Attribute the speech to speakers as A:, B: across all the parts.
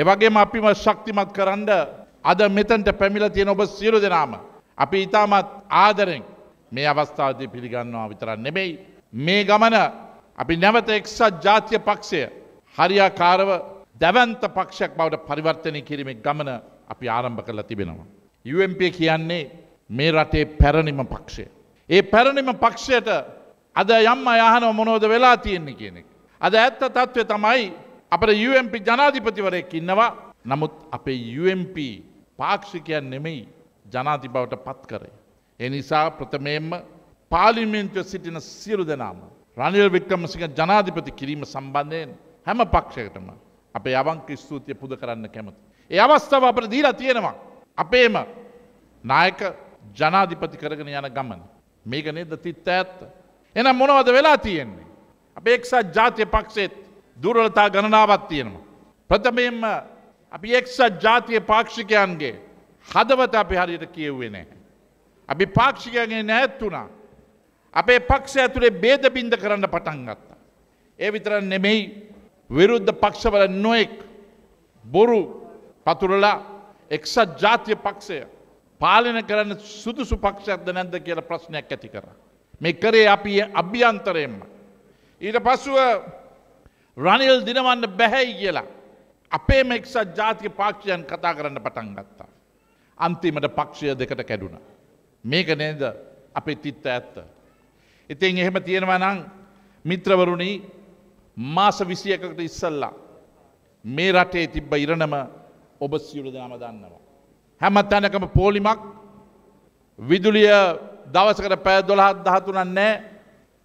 A: එවගේම අපිම ශක්තිමත් කරන්න අද මෙතන්ට පැමිල තියෙන ඔබ සියලු දෙනාම. අපි ඉතාමත් ආදරෙන් මේ අවස්ථාධය පිළිගන්නවා විතරන්න නෙමෙයි. මේ ගමන අපි නැවත එක්සත් ජාතිය පක්ෂය හරියාකාරව දැවන්ත පක්ෂයක් බවට පරිවර්තනය කිරීමේ ගමන අපි ආරම්භ කරලා තිබෙනවා. UMP කියන්නේ මේ රටේ පැරණිම පක්ෂය. ඒ පැරණිම පක්ෂයට අද යම් අයහනව මොනෝද වෙලා තියෙන්නේ කියනෙක්. අද ඇත්ත තත්ත්වය තමයි අපට UMP ජනාධිපතිවරයෙක් ඉන්නවා නමුත් අපේ UMP පාක්ෂිකයන් නෙමෙයි ජනාති බවට පත් කරේ. එනිසා ප්‍රථමයෙන්ම පාලිමෙන්ත්‍ර සිටින සියලු දෙනාම. රනිල් වික්‍රමසිංහ ජනාධිපති කිරීම සම්බන්ධයෙන් හැම පක්ෂයකටම අපේ අවංක ස්තුතිය පුද කරන්න කැමති. ඒ අවස්ථාව අපට දීලා තියෙනවා. අපේම නායක ජනාධිපති කරගෙන යන ගමන. මේක නේද තිත්ත ඇත්ත. එනම් මොනවද වෙලා තියෙන්නේ. අපේ එක්සත් ජාතිය පක්ෂේත් දුරලතා ගණනාවත් තියෙනවා. ප්‍රථමයෙන්ම අපි එක්සත් ජාතිය පාක්ෂිකයන්ගේ හදවත අපි හරියට කියව්වේ නැහැ. අපි පාක්ෂිකයන්ගේ නැත්තුනා. අපේ පක්ෂ ඇතුළේ බේදබින්ද කරන්න පටන් ගත්තා. ඒ විතර නෙමෙයි විරුද්ධ පක්ෂවල නොයෙක් බොරු පතුරලා එක්සත් ජාතිය පක්ෂය පාලන කරන්න සුදුසු පක්ෂයක්ද නැද්ද කියලා ප්‍රශ්නයක් ඇති කර. මේ කරේ අපි අභ්‍යන්තරයෙන්ම. ඊට පසුව රනිල් දිනවන්න බැහැයි කියලා. අපේ මෙක්සත් ජාතික පාක්ෂයන් කතා කරන්න පටන් ගත්තා. අන්තිමට පක්ෂය දෙකට කැඩුණ. මේක නේද අපේ තිත්ත ඇත්ත. ඉතින් එහෙම තියෙනවා නං මිත්‍රවරුණි මාස විසියකට ඉස්සල්ලා. මේ රටේ තිබ්බ ඉරණම ඔබ සියුළු දෙනම දන්නවා. හැම තැනකම පෝලිමක් විදුලිය දවසකට පෑ දොළහත් දහතුනන් නෑ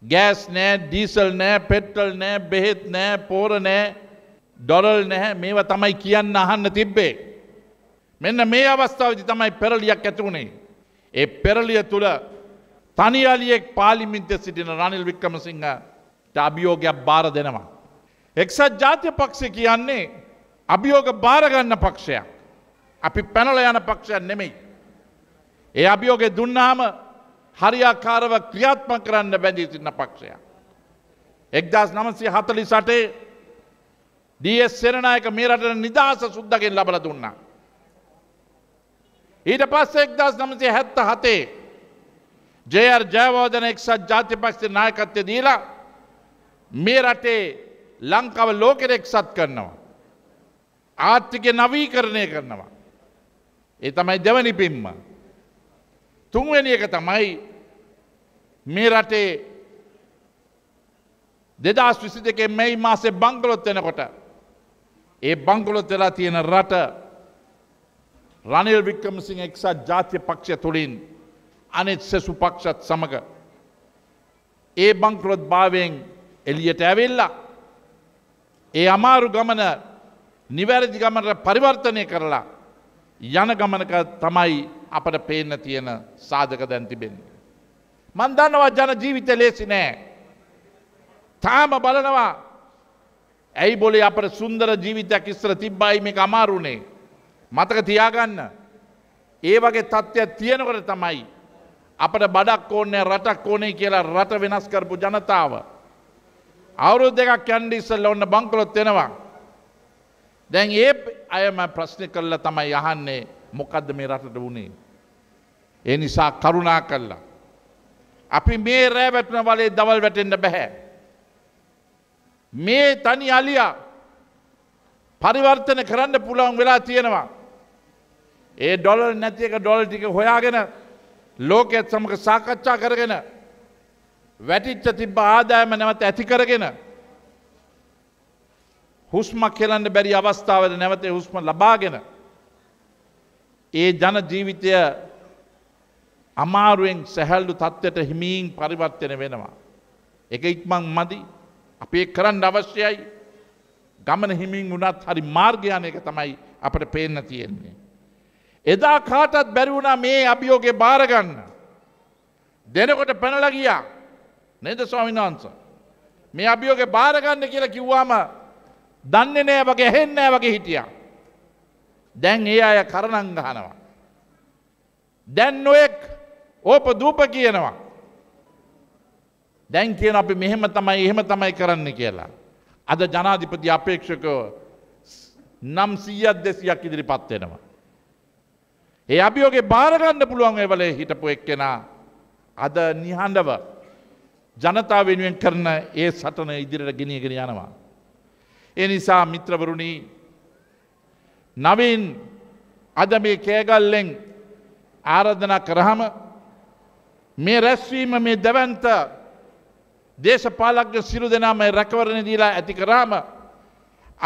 A: ගෑස් නෑ ඩීසල් නෑ පෙට්ටල් නෑ බෙහෙත් නෑ පෝර නෑ ඩොරල් නැහැ මේව තමයි කියන්න අහන්න තිබ්බේ. මෙන්න මේ අවස්ථාවදි තමයි පෙරලියක් ඇතිවුණේ. ඒ පෙරලිය තුළ තනියාලියෙක් පාලිමින්ත සිටින රනිල් වික්කමසිංහ අභියෝගයක් බාර දෙනවා. එක්සත් ජාතිය පක්ෂ කියන්නේ අභියෝග බාරගන්න පක්ෂයක්. අපි පැනල යන පක්ෂයක් නෙමෙයි. ඒ අභියෝගය දුන්නාම හරියාකාරව ක්‍රියාත්ම කරන්න බැඳී සින්න පක්ෂය. එක්දස් නමසේ හතලි සටේ ඩස් සෙනනායක මේරට නිදහස සුද්දගෙන් ලබල දුන්නා. ඊට පස්ස එක්දස් නමසේ හැත්ත හතේ ජයර් ජයවෝධන එක්සත් ජාතිපක්ෂ නායකත්ය දීලා මේ රටේ ලංකාව ලෝකෙට එක්සත් කරනවා. ආර්ථික නවී කරණය කරනවා. ඒ තමයි දෙවනි පින්ම. තුන්වැනි එක තමයි මේ රටේ දෙදස් විසි දෙකේ මෙයි මාසේ බංගලොත් වෙනකොට ඒ බංගලොත් වෙලා තියෙන රට රනිල් වික්‍රමසිංහ එක්සත් ජාතිය පක්ෂය තුළින් අනෙත් සෙසු පක්ෂත් සමඟ ඒ බංකලොත් භාවයෙන් එලියට ඇවෙල්ලා ඒ අමාරු ගමන නිවැරදි ගමනට පරිවර්තනය කරලා යන ගමනක තමයි අපට පේන්න තියෙන සාධක දැන්තිබෙන්නේ. මන් දන්නවා ජන ජීවිත ලේසි නෑ. තාම බලනවා ඇයි බොලේ අපට සුන්දර ජීවිතයක් ඉස්සර තිබ්බයි මේ අමාරුණේ. මතක තියාගන්න. ඒ වගේ තත්ත්වයක් තියෙනකොට තමයි. අපට බඩක් ඕනෑ රටක් ඕනේ කියලා රට වෙනස් කරපු ජනතාව. අවුරුද් දෙකක් යන්ඩි ඉස්සල්ල ඔන්න බංකොලොත් වෙනවා. දැන් ඒ අයම ප්‍රශ්න කරලා තමයි යහන්නේ මොකක්ද මේ රටට වුණේ. ඒ නිසා කරුණා කල්ලා. අපි මේ රෑ වැටන වලේ දවල් වැටෙන්ට බැහැ. මේ තනි අලියා පරිවර්තන කරන්න පුළුවන් වෙලා තියෙනවා. ඒ ඩොලර් නැති එක ඩොල් ටික හොයාගෙන ලෝකෙත් සමඟ සාකච්ඡා කරගෙන වැටිච්ච තිබ්බ ආදායම නැවත ඇති කරගෙන හුස්මක් කෙලන්න බැරි අවස්ථාවද නැවතේ හුස්ම ලබාගෙන. ඒ ජන ජීවිතය අමාරුවෙන් සැහැල්ලු තත්ත්වයට හිමීන් පරිවර්තන වෙනවා. එක ඉක්මං මදි අපේ කරන්න අවශ්‍යයි ගමන හිමින් වුණත් හරි මාර්ගයන එක තමයි අපට පේන්න තියෙන්නේ. එදා කාටත් බැරිවුණා මේ අභියෝගේ බාරගන්න. දෙනකොට පැනලගියා නෙද ස්වාමිනාන්ස. මේ අභියෝගේ බාරගන්න කියලා කිව්වාම දන්නේ නෑ වගේ හෙන්නෑ වගේ හිටිය. දැන් ඒ අය කරනංගහනවා. දැන් නොයෙක් ඕප දූප කියනවා. දැන් කියන අපි මෙහෙම තමයි එහෙම තමයි කරන්න කියලා. අද ජනාධිපති අපේක්ෂකව නම් සීයක් දෙසියක් ඉදිරිපත් වෙනවා. ඒ අභියෝගේ බාරගන්න පුළුවන් ඒවලේ හිටපු එක්කෙනා අද නිහඬව ජනතාව වෙනුවෙන් කරන ඒ සටන ඉදිරියට ගෙනියගෙන යනවා. එනිසා මිත්‍රවරුණී නවින් අද මේ කෑගල්ලෙන් ආරධනා කරහම මේ රැස්වීම මේ දැවන්ත දේශපාලක්්‍ය සිරු දෙනාම රැකවරණ දීලා ඇති කරාම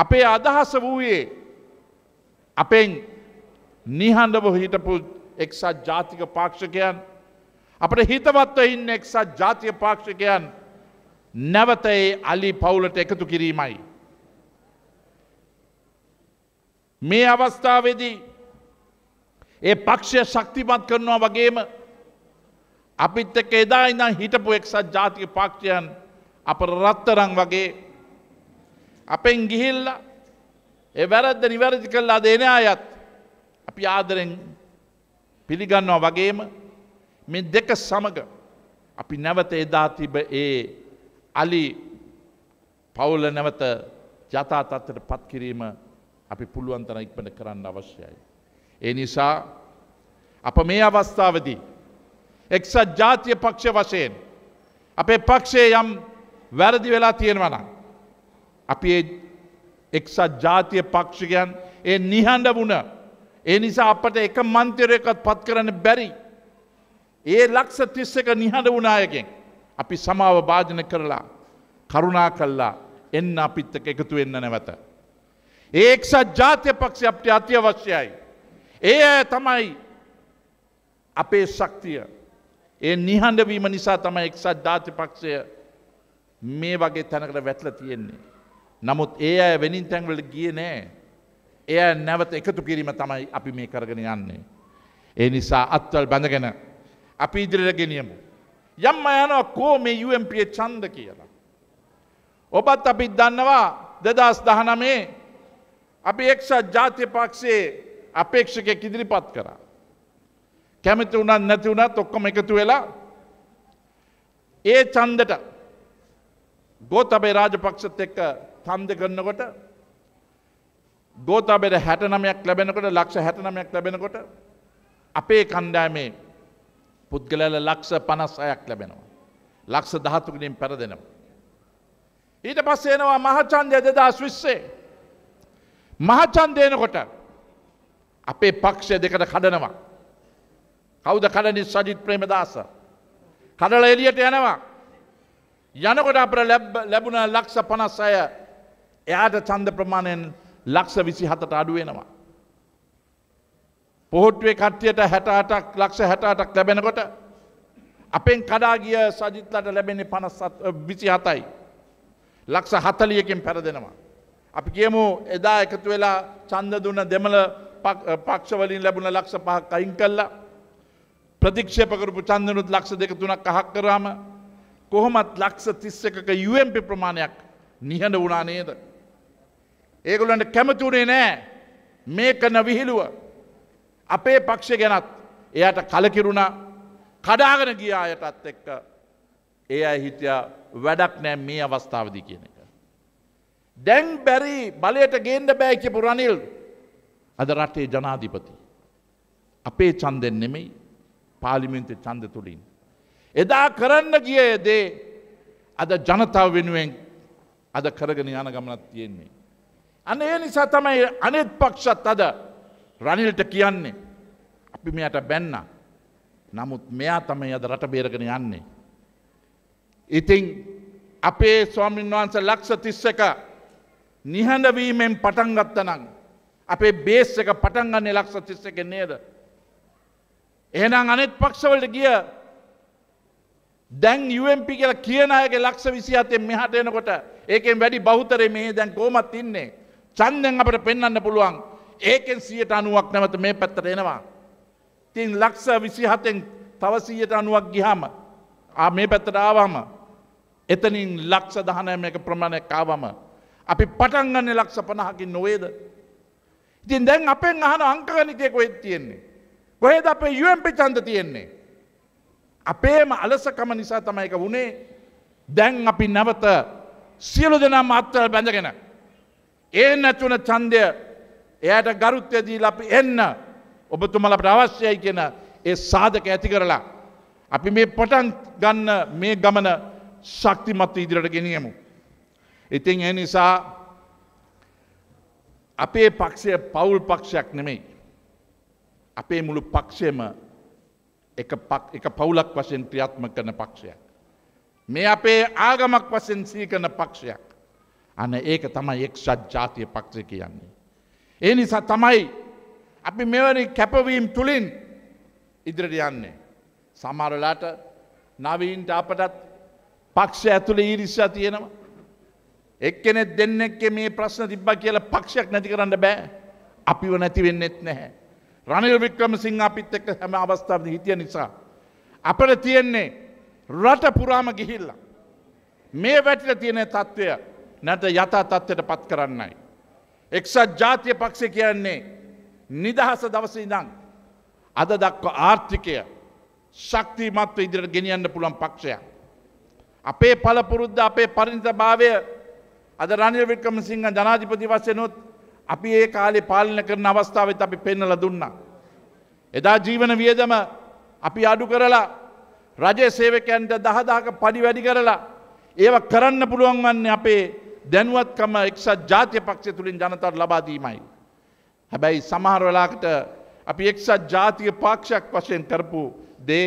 A: අපේ අදහස වූයේ අපෙන් නිහඬව හිටපු එක්සත් ජාතික පාක්ෂකයන් අපට හිතවත්ව ඉන්න එක්සත් ජාතිය පාක්ෂකයන් නැවතයි අලි පවුලට එකතු කිරීමයි. මේ අවස්ථාවේදී ඒ පක්ෂය ශක්තිමත් කරනවා වගේම අපිත් එක්ක එදා ඉඳන් හිටපු එක්සත් ජාතික පක්ෂයන් අප රත්තරන් වගේ අපෙන් ගිහිල්ලා ඒ වැරද්ද නිවැරදි කළා දෙන අයත් අපි ආදරෙන් පිළිගන්නවා වගේම මේ දෙක සමග අපි නැවත එදා තිබ ඒ අලි පවුල නැවත ජතාතත්තට පත්කිරීම අපි පුළුවන් තර ඉක්මට කරන්න අවශ්‍යයි. ඒ නිසා අප මේ අවස්ථාවදී එක්සත් ජාතිය පක්ෂ වශයෙන් අපේ පක්ෂේ යම් වැරදි වෙලා තියෙනවන. අපි එක්සත් ජාතිය පක්ෂිකයන් ඒ නිහඬ වුණ ඒ නිසා අපට එක මන්තරයකත් පත් කරන්න බැරි. ඒ ලක්ෂ තිස්සක නිහඬ වුණායකෙන් අපි සමාව භාජන කරලා කරුණා කල්ලා එන්න අපිත්තක එකතු වෙන්න නැවත. ඒක්සත් ජාතිය පක්ෂය අපට අත්‍යවශ්‍යයි. ඒ ඇය තමයි අපේ ශක්තිය. ඒ නිහඬවීම නිසා තමයි එක්සත් ජාතිපක්ෂය මේ වගේ තැනකට වැටල තියෙන්නේ. නමුත් ඒ අය වෙනින් තැන්වලට ගිය නෑ. එය නැවත එකතු කිරීම තමයි අපි මේ කරගෙන යන්නේ. ඒ නිසා අත්වල් බඳගෙන අපි ඉදිරිට ගෙනියමු. යම්ම යනවා කෝ මේ UMPිය චන්ද කියලා. ඔබත් අපිත් දන්නවා දෙදස් දහනමේ අපේක්ෂා ජාතිය පක්ෂයේ අපේක්ෂකයක් ඉදිරිපත් කරා. කැමති වුණත් නැති වුණත් ඔක්කොම එකතු වෙලා ඒ ඡන්දට ගෝතබේ රාජපක්ෂත් එක්ක ඡන්ද කරනකොට ගෝතබේට 69ක් ලැබෙනකොට ලක්ෂ 69ක් ලැබෙනකොට අපේ කණ්ඩායමේ පුද්ගලයලා ලක්ෂ 56ක් ලැබෙනවා. ලක්ෂ 13කින් පෙරදෙනවා. ඊට පස්සේ එනවා මහා ඡන්දය 2020 මහචන්දයනකොට අපේ පක්ෂය දෙකට කඩනවා. කෞද කඩනි සජිත් ප්‍රේමදාස. කඩල එලියට යනවා. යනකොට අප ලැබුණ ලක්ෂ පනස් අය එයාට චන්ද ප්‍රමාණයෙන් ලක්ෂ විසි හතට අඩුවෙනවා. පොහොට්ටුවේ කට්ටියට හැටටක් ලක්ෂ හැටටක් ලැබෙනකොට අපෙන් කඩා ගිය සජිත්ලට ලැබෙන්නේ පනස් විසි හතයි. ලක්ෂ හතලියකින් පැරදෙනවා. අපි කියමු එදා එකතු වෙලා චන්ද දුන්න දෙමළ පක්ෂවලින් ලැබුණ ලක්ෂ පහක් අයින් කල්ලා ප්‍රතික්ෂපකරපු චන්දනුත් ලක්ෂ දෙක තුනක් අහක් කරාම කොහොමත් ලක්ෂ තිස්සකක යුම්පි ප්‍රමාණයක් නිහඬ වුණා නේද. ඒගොලන්ට කැමතුනේ නෑ මේක නවිහිළුව අපේ පක්ෂ ගැනත් එයට කලකිරුණා කඩාගෙන ගිය අයටත් එක්ක ඒ අය හිතයා වැඩක් නෑ මේ අවස්ථාවදි කියන. දැන් බැරි බලයට ගේන්න බෑකිපු රනිල් අද රටේ ජනාධිපති. අපේ චන්දෙන් නෙමෙයි පාලිමින්ත චන්ද තුළින්. එදා කරන්න ගිය දේ අද ජනතාව වෙනුවෙන් අද කරගෙන යන ගමනත් තියෙන්නේ. අන ඒ නිසා තමයි අනෙත් පක්ෂත් අද රනිල්ට කියන්නේ. අපි මෙයට බැන්න. නමුත් මෙයා තමයි අද රට බේරගෙන යන්නේ. ඉතිං අපේ ස්වාමින්වහන්ස ලක්ෂ තිස්ස එක නිහඬවීමෙන් පටන්ගත්තනං. අපේ බේස් එක පටන්ගන්න ලක්ෂ තිස්ස එක නේද. එහෙනම් අනෙත් පක්ෂවලට ගිය දැන් යුම්පි කියල කියනයගේ ලක්ෂ විසිහතෙන් මෙහට එනකොට ඒකෙන් වැඩි බෞතරේ මේ දැන් කෝමත් ඉන්නේ. චන්දෙන් අපට පෙන්න්න පුළුවන් ඒකෙන් සියට අනුවක් නැවත මේ පැත්තට එනවා. තින් ලක්ෂ විසිහතෙන් තවසීයට අනුවක් ගිහාම ආ මේ පැත්තට ආවාම එතනින් ලක්ෂ දහනෑම එක ප්‍රමාණයක් ආවම. අපි පටන්ගන්න ලක්ෂ පණහකින් නොවේද. ඉතින් දැන් අපෙන් අහන අංකගනිතයක වෙත් තියෙන්නේ. කොහෙද අපේ යුවම්පි චන්ද තියෙන්නේ. අපේම අලසකම නිසා තමයි එක වුණේ දැන් අපි නැවත සියලු දෙනා මත්තල් බැඳගෙන. ඒ නැතුන චන්දය එයට ගරුත්්‍යදී අපි එන්න ඔබතුමලට අවශ්‍යයි කියන ඒ සාධක ඇති කරලා. අපි මේ පටන් ගන්න මේ ගමන ශක්තිමත්ව ඉදිරට ගෙනියමු. ඉතින් ඒ නිසා අපේ පක්ෂය පවුල් පක්ෂයක් නෙමෙයි. අපේ මුළු පක්ෂයම එක පවුලක් වශයෙන් ක්‍රියාත්ම කරන පක්ෂයක්. මේ අපේ ආගමක් වශයෙන් සීකරන පක්ෂයක්. අන ඒක තමයි එක්ෂත් ජාතිය පක්ෂය කියන්නේ. ඒ නිසා තමයි අපි මෙවැනි කැපවීම් තුළින් ඉදිරිට යන්නේ. සමරලාට නවීන්ට අපටත් පක්ෂ ඇතුළ ඊරිශ්ෂා තියෙනවා. එක්කෙනෙත් දෙන්නෙක්ක මේ ප්‍රශ්න තිබ්බ කියල පක්ෂයක් නැති කරන්න බෑ අපිව නැති වෙන්නෙත් නැහැ. රනිල් වික්‍රම සිංහ අපිත් එක්ක හැම අවස්ථාවද හිතිය නිසා. අපට තියෙන්නේ රට පුරාම ගිහිල්ලා. මේ වැටිල තියෙන තත්ත්වය නැට යතා තත්ත්වයට පත් කරන්නයි. එක්සත් ජාතිය පක්ෂ කියන්නේ නිදහස දවස ඉදං අද දක්ව ආර්ථිකය ශක්තිමත්ව ඉදිරට ගෙනියන්න පුළන් පක්ෂයක්. අපේ පලපුරුද්ධ අපේ පරිනිත භාවය අද රනිල් වික්‍රමසිංහ ජනාධිපති වශයෙන්ොත් අපි ඒ කාලේ පාලන කරන අවස්ථාවෙත් අපි පෙන්නලා දුන්නා. එදා ජීවන වියදම අපි අඩු කරලා රජයේ සේවකයන්ට දහදාක පඩි වැඩි කරලා ඒව කරන්න පුළුවන් වන්නේ අපේ දැනුවත්කම එක්සත් ජාතිය පක්ෂය තුළින් ජනතාවට ලබා දීමයි. හැබැයි සමහර වෙලාකට අපි එක්සත් ජාතික පාක්ෂයක් වශයෙන් කරපු දේ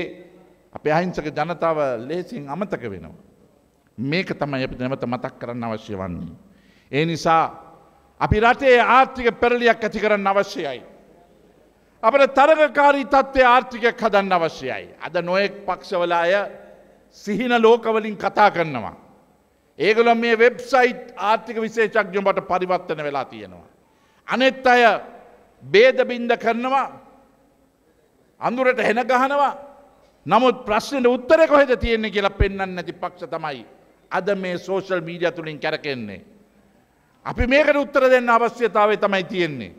A: අපේ අහිංසක ජනතාව ලේසින් අමතක වෙනවා. මේක තමයි අපි නැවත මතක් කරන්න අවශ්‍ය වන්නේ. ඒ නිසා අපි රටේ ආර්ථික පෙරලියක් ඇති කරන්න අවශ්‍යයි. අපට තරගකාරී තත්ත්වය ආර්ථිකයක් හදන්න අවශ්‍යයි. අද නොයෙක් පක්ෂවල අය සිහින ලෝකවලින් කතා කරනවා. ඒගොල මේ වෙබ්සයිට් ආර්ථික විශේෂක්ඥමට පරිවත්තන වෙලා තියෙනවා. අනෙත් අය බේදබින්ද කරනවා අඳුරට හෙන ගහනවා නමුත් ප්‍රශ්නයට උත්තර කොහෙද තියෙන්නේ කියලා පෙන්න්න නැති පක්ෂ තමයි අද මේ සෝෂල් මීඩිය තුළින් කැරකෙන්නේ. අපි මේකට උත්තර දෙන්න අවශ්‍යතාවේ තමයි තියෙන්නේ.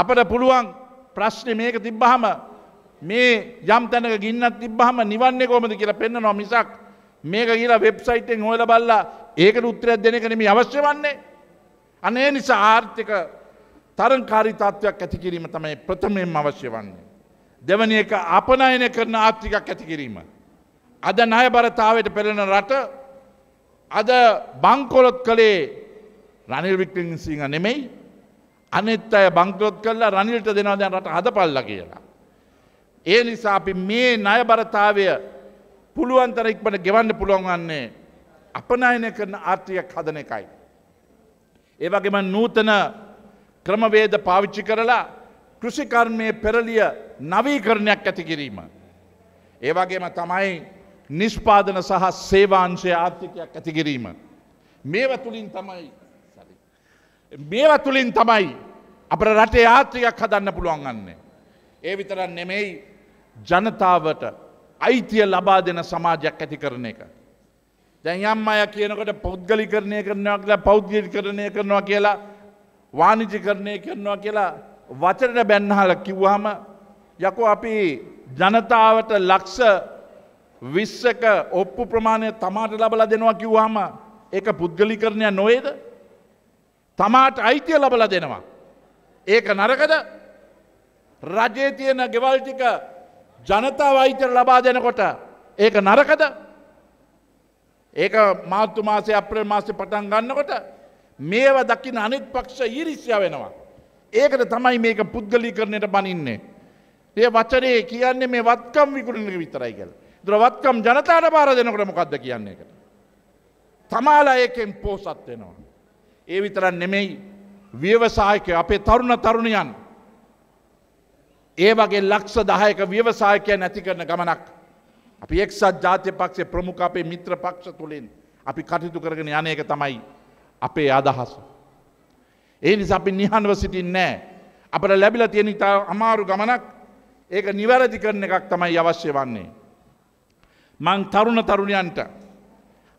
A: අපට පුළුවන් ප්‍රශ්න මේක තිබ්බහම මේ යම් තැනක ගින්නත් තිබ්බහම නිවන්නේ කොහොමද කියලා පෙන්නනවා මිසක් මේක කියලා වෙබ්සයිට් එකෙන් හොයලා බලලා ඒකට උත්තරයක් දෙන එක නෙමෙයි අවශ්‍ය වන්නේ. අනේ නිසා ආර්ථික තරංකාරී තත්ත්වයක් ඇති කිරීම තමයි ප්‍රථමයෙන්ම අවශ්‍ය වන්නේ. දෙවැනි එක අපනයන කරන ආර්ථිකයක් ඇති කිරීම. අද ණය බරතාවයට පෙළෙන රට අද බංකොලොත් කළේ රනිල් වික්ලින් සිංහ නෙමෙයි අනෙත් අය බංකොලොත් කරලා රනිල්ට දෙනවා දැන් රට හදපල්ලා කියලා. ඒ නිසා අපි මේ ණය බරතාවය පුළුවන් තරම් ඉක්මනට ගෙවන්න පුළුවන් වන්නේ අපනයන කරන ආර්ථිකයක් හදන එකයි. ඒ වගේම නූතන ක්‍රමවේද පාවිච්චි කරලා කෘෂිකර්මයේ පෙරලිය නවීකරණයක් ඇති කිරීම. ඒ වගේම තමයි නිෂ්පාදන සහ සේවාංශය ආර්ථිකයක් ඇතිකිරීම. මේව තුළින් තමයි මේව තුළින් තමයි අප රටේ ආර්ථිකයක් හදන්න පුළුවන් ගන්නේ. ඒ විතරන් නෙමෙයි ජනතාවට අයිතිය ලබා දෙන සමාජයක් ඇති කරන එක. දැන් යම් අය කියනකොට පෞද්ගලි කරණය කරනවා කියලා පෞද්ගලි කරණය කරනවා කියලා වාණිජි කරණය කරනවා කියලා වචරට බැන්නහල කිව්වහම යකෝ අපි ජනතාවට ලක්ෂ විස්සක ඔප්පු ප්‍රමාණය තමාට ලබල දෙනවා කිව්වාම ඒක පුද්ගලිකරණය නොවේද තමාට අයිතිය ලබල දෙනවා. ඒක නරකද රජේ තියෙන ගෙවල්ටික ජනතාව අයිතර ලබා දෙනකොට ඒක නරකද ඒක මාත්තු මාසේ අප්‍රේල් මාසේ පටන් ගන්නකොට මේව දකින අනිත් පක්ෂ ඊරිසිය වෙනවා. ඒකට තමයි මේක පුද්ගලීකරණයට බනින්නේ. ඒ වචනය කියන්නේ මේ වත්කම් විකුණන විතරයි කියලා. ද්‍රවත්කම් ජනතාට පාර දෙනකොට මොකක්ද කියන්නේ එකට. තමාලා ඒකෙන් පෝසත් වෙනවා. ඒ විතරන් නෙමෙයි ව්‍යවසායක අපේ තරුණ තරුණයන් ඒ වගේ ලක්ෂ දහයක ව්‍යවසායකය නැති කරන ගමනක්. අපි එක්සත් ජාතිය පක්ෂේ ප්‍රමුඛ අපේ මිත්‍ර පක්ෂ තුළින් අපි කටයුතු කරගෙන යන එක තමයි අපේ අදහස. ඒ නිසා අපි නිහඬව සිටින්නේ නැහැ. අපට ලැබිලා තියෙන ඉතා අමාරු ගමනක් ඒක නිවැරදි කරන එකක් තමයි අවශ්‍ය වන්නේ. මං තරුණ තරුණයන්ට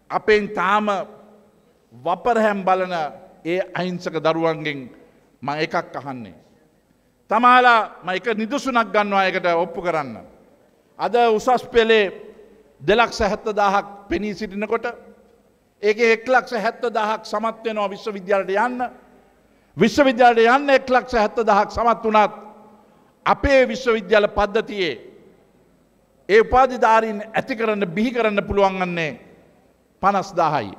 A: අපෙන් තාම වපරහැම් බලන ඒ අහිංසක දරුවන්ගෙන් ම එකක් අහන්නේ. තමාලා ම එක නිදසුනක් ගන්නවායකට ඔප්පු කරන්න. අද උසස් පෙළේ දෙලක් සැහැත්ත දාහක් පෙනී සිටිනකොට ඒක එක්ලක් සැහැත්ත දහක් සමත්වයනවා විශ්ව විද්‍යාලට යන්න විශ්ව විද්‍යාලට යන්න එක්ලක් සැහැත්ත දහක් සමත් වනත් අපේ විශ්වවිද්‍යාල පද්ධතියේ ඒ උපාධිධාරීන් ඇති කරන්න බිහි කරන්න පුළුවන්ගන්නේ පනස්දාහයි.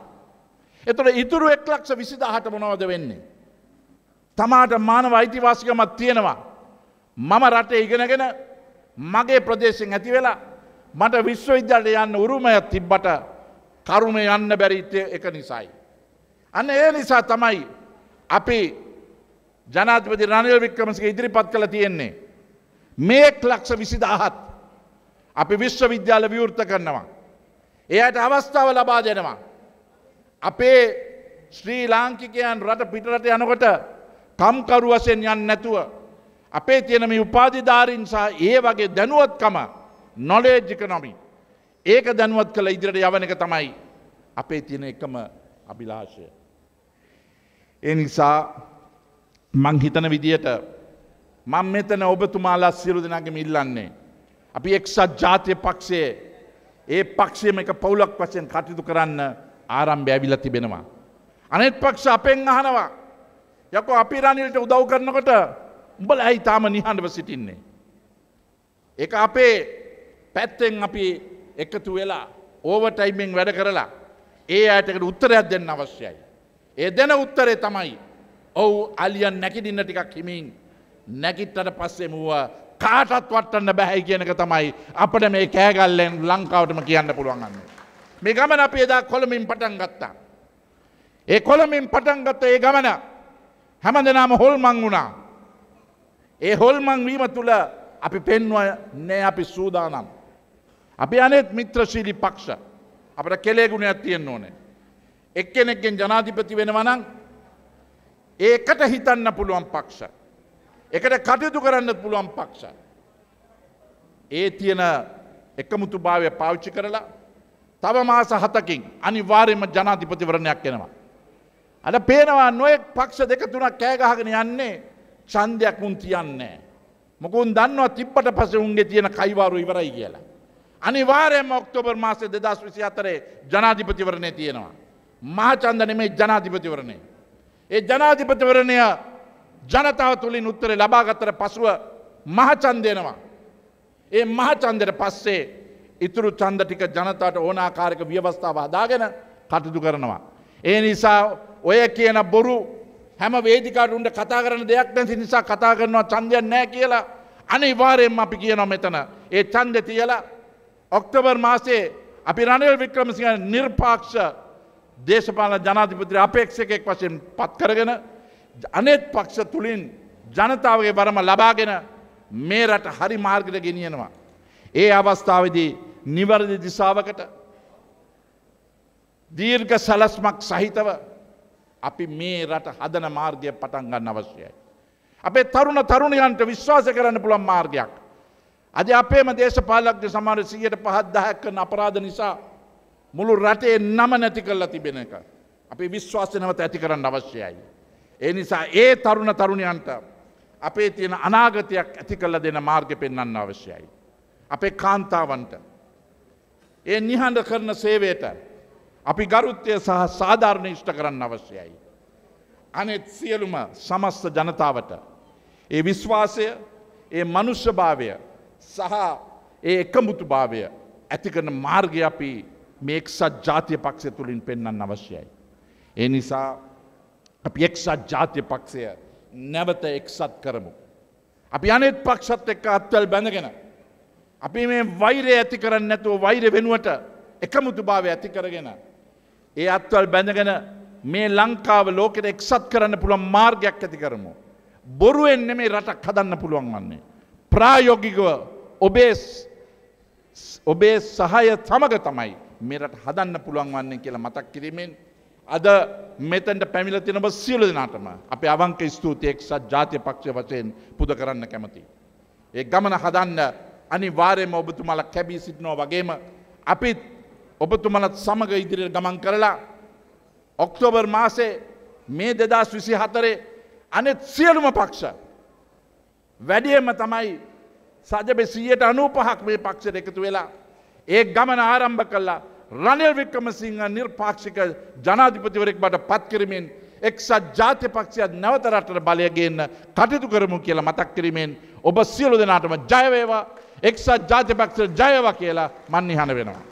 A: එතුට ඉතුරු එක් ලක්ෂ විසිදාහට මොනවද වෙන්නේ. තමාට මානව අයිතිවාසිකමත් තියෙනවා. මම රටේ ඉගෙනගෙන මගේ ප්‍රදේශෙන් ඇති වෙලා මට විශ්වවිද්‍යාලට යන්න උරුමයක් තිබ්බට කරුම යන්න බැරිතය එක නිසයි. අන්න ඒ නිසා තමයි අපි ජනාධපති රනිල් වික්‍රමසගේ ඉදිරිපත් කළ තියෙන්නේ. මේක් ලක්ෂ විසිදාහත්. අපි විශ්වවිද්‍යාල විවෘත කරනවා. එයට අවස්ථාව ලබා දෙනවා. අපේ ශ්‍රී ලාංකිකයන් රට පිටරට යනකොට කම්කරු වසයෙන් යන්න නැතුව. අපේ තියෙනම උපාධිධාරීන් සහ ඒ වගේ දැනුවත්කම නොලේජ් කනොමි. ඒක දැනුවත් කළ ඉදිරට යවන එක තමයි. අපේ තියෙන එකම අභිලාශය. ඒ නිසා මංහිතන විදියට මං මෙතන ඔබතුමාලා සිරු දෙනගේ මිල්ලන්නේ. අපි එක්සත් ජාතිය පක්ෂයේ ඒ පක්ෂයම එක පවුලක් වශයෙන් කටයුතු කරන්න ආරම්භය ඇවිල්ලා තිබෙනවා. අනෙත් පක්ෂ අපෙන් අහනවා. යකෝ අපි රනිල්ට උදව් කරනකොට උඹලා ඇයි තාම නිහඬව සිටින්නේ? ඒක අපේ පැත්තෙන් අපි එකතු වෙලා ඕවර් ටයිමින් වැඩ කරලා ඒ අයටකට උත්තරයක් දෙන්න අවශ්‍යයි. ඒ දෙන උත්තරේ තමයි ඔව් අලියන් නැකිටින්න ටිකක් හිමින් නැගිට්ටට පස්සේ මුව කාටත් වටන්න බැහැයි කියනක තමයි අපට මේ කෑගල්ලෙන් ලංකාවටම කියන්න පුළුවන්ගන්න. මේ ගමන අප එදා කොළමින් පටන් ගත්තා. ඒ කොළමින් පටන්ගත්ත ඒ ගමන හැම දෙනාම හොල්මං වුණා. ඒ හොල්මං වීම තුළ අපි පෙන්ව නෑ අපි සූදානම්. අපි අනෙත් මිත්‍රශීලි පක්ෂ අපට කෙලේගුණයක් තියෙන් ඕනේ. එක්කෙනෙක්ගෙන් ජනාධිපති වෙනවනං ඒකට හිතන්න පුළුවන් පක්ෂ. එකට කටයුතු කරන්න පුළුවන් පක්ෂ. ඒ තියෙන එකමුතු භාවය පාවිච්චි කරලා තව මාස හතකින් අනිවාර්යම ජනාධිපතිවරණයක් එනවා. අද පේනවා නොයෙක් පක්ෂ දෙක තුනක් කෑගහගෙන යන්නේ ඡන්දයක් උන් තියන්නේ. මොකුන් දන්නවා තිබ්බට පස්සේ උන්ගේ තියෙන කයිවාරු ඉවරයි කියලා. අනිවාර්යයෙන්ම ඔක්තෝබර් මාසේ 2024 ජනාධිපතිවරණය තියෙනවා. මහා ඡන්ද නෙමෙයි ජනාධිපතිවරණය. ඒ ජනාධිපතිවරණය ජනතාව තුළින් උත්තරේ ලබාගතර පසුව මහචන්දයනවා. ඒ මහචන්දයට පස්සේ ඉතුරු චන්ද ටික ජනතාට ඕනාකාරක ව්‍යවස්ථාව හදාගෙන කටයුතු කරනවා. ඒ නිසා ඔය කියන බොරු හැම වේදිකාටුන්ට කතා කරන දෙයක් නැති නිසා කතා කරනවා චන්දයක් නෑ කියලා අනිවාර්යෙන්ම අපි කියනවා මෙතන. ඒ ඡන්දය තියලා ඔක්තෝබර් මාසේ අපි රනිල් වික්‍රමසිංහ නිර්පක්ෂ දේශපාලන ජනාධිපති අපේක්ෂකයෙක් වශයෙන් පත් කරගෙන අනෙත් පක්ෂ තුළින් ජනතාවගේ බරම ලබාගෙන මේ රට හරි මාර්ගට ගෙනියනවා. ඒ අවස්ථාවදී නිවරදි දිසාවකට දීර්ග සලස්මක් සහිතව අපි මේ රට හදන මාර්ගය පටන් ගන්න අවශ්‍යයි. අපේ තරුණ තරුණයන්ට විශ්වාස කරන්න පුළන් මාර්ගයක්. අද අපේම දේශපාලක්ද සමර සියයට පහත්දාහැක්කන අපරාධ නිසා මුළු රටේ නම නැති කරලා තිබෙන එක. අපි විශ්වාසනවත ඇති කරන්න අවශ්‍යයි. ඒ නිසා ඒ තරුණ තරුණයන්ට අපේ තියෙන අනාගතයක් ඇති කල්ල දෙන මාර්ග පෙන්න්න අවශ්‍යයි. අපේ කාන්තාවන්ට. ඒ නිහඬ කරන සේවයට අපි ගරුත්වය සහ සාධාරණ ෂ්ට කරන්න අවශ්‍යයි. අනෙත් සියලුම සමස්ත ජනතාවට. ඒ විශ්වාසය ඒ මනුෂ්‍ය භාවය සහ ඒ එකමුතු භාවය ඇතිකන මාර්ගය අපි මේක්සත් ජාතිය පක්ෂය තුළින් පෙන්න්න අවශ්‍යයි. ඒ නිසා අපි එක්සත් ජාතිය පක්ෂය නැවත එක්සත් කරමු. අපි අනෙත් පක්ෂත් එක්ක අත්වල් බැඳගෙන. අපි මේ වෛරය ඇති කරන්න නැතුව වෛර වෙනුවට එකමුතු භාවය ඇති කරගෙන. ඒ අත්වල් බැඳගෙන මේ ලංකාව ලෝකෙට එක්සත් කරන්න පුළුවන් මාර්ගයක් ඇති කරමු. බොරුවෙන් නෙමේ රටක් හදන්න පුළුවන් වන්නේ. ප්‍රායෝගිකව ඔබේ ඔබේ සහය සමග තමයි මෙරට හදන්න පුළුවන් වන්නේ කියලා මතක් කිරීමෙන් අද මෙතැන්ට පැමිල තිනබ සියලු දෙනාටම අපේ අවංක ස්තුතියෙක් සත් ජාතිය පක්ෂය වචයෙන් පුද කරන්න කැමති. ඒ ගමන හදන්න අනි වාරයම ඔබතුමල කැබී සිටිනෝ වගේම අපිත් ඔබතුමලත් සමඟ ඉදිරියට ගමන් කරලා ඔක්තෝබර් මාසේ මේ දෙදස් විසි හතරේ අනෙත් සියලුම පක්ෂ. වැඩියම තමයි සජබෙ සීයට අනූපහක් මේ පක්ෂර එකතු වෙලා ඒ ගමන ආරම්භ කල්ලා රනිල් වික්‍රමසිංහ නිර්පාක්ෂික ජනාධිපතිවරෙක් බට පත්කිරීමෙන් එක්සත් ජාති පක්ෂයක් නැවතරටට බලයගන්න කටයුතු කරමු කියලා මතක් කිරීමෙන් ඔබ සියලු දෙනාටම ජයවේවා එක්සත් ජාතිපක්ෂ ජයව කියලා මන්නිහන වෙනවා.